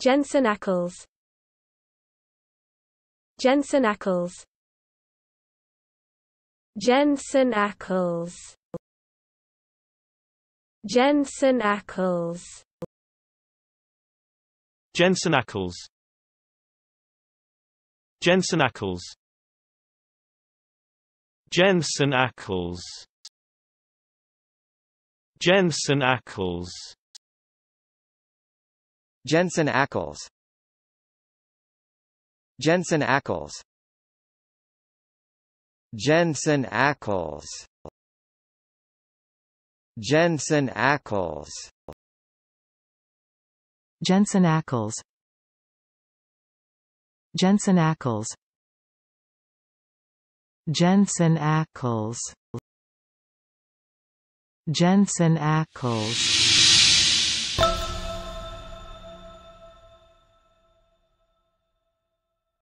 Jensen Ackles Jensen Ackles Jensen Ackles Jensen Ackles Jensen Ackles Jensen Ackles Jensen Ackles Jensen Ackles Jensen Ackles Jensen Ackles Jensen Ackles Jensen Ackles Jensen Ackles Jensen Ackles Jensen Ackles Jensen Ackles